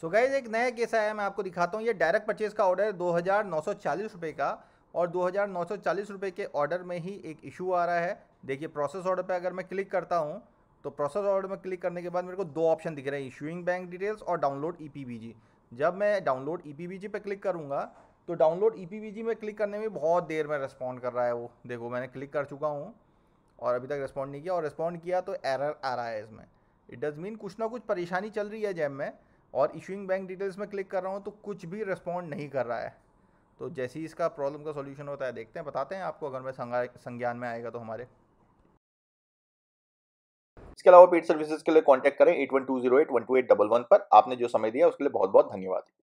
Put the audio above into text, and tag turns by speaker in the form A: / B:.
A: so guys एक नया case आया मैं आपको दिखाता हूँ ये डायरेक्ट परचेज का ऑर्डर दो हज़ार का और दो हज़ार के ऑर्डर में ही एक इशू आ रहा है देखिए प्रोसेस ऑर्डर पर अगर मैं क्लिक करता हूँ तो प्रोसेस ऑर्डर में क्लिक करने के बाद मेरे को दो ऑप्शन दिख रहे हैं इशूइंग बैंक डिटेल्स और डाउनलोड ई e जब मैं डाउनलोड ई e पे क्लिक करूँगा तो डाउनलोड ई e में क्लिक करने में बहुत देर में रिस्पॉन्ड कर रहा है वो देखो मैंने क्लिक कर चुका हूँ और अभी तक रिस्पॉन्ड नहीं किया और रिस्पॉन्ड किया तो एरर आ रहा है इसमें इट डज़ मीन कुछ ना कुछ परेशानी चल रही है जैब में और इशूइंग बैंक डिटेल्स में क्लिक कर रहा हूँ तो कुछ भी रिस्पॉन्ड नहीं कर रहा है तो जैसे ही इसका प्रॉब्लम का सोल्यूशन होता है देखते हैं बताते हैं आपको अगर मैं संज्ञान में आएगा तो हमारे
B: इसके अलावा पेड सर्विसेज के लिए कांटेक्ट करें eight one two zero eight one two eight double one पर आपने जो समय दिया उसके लिए बहुत बहुत धन्यवाद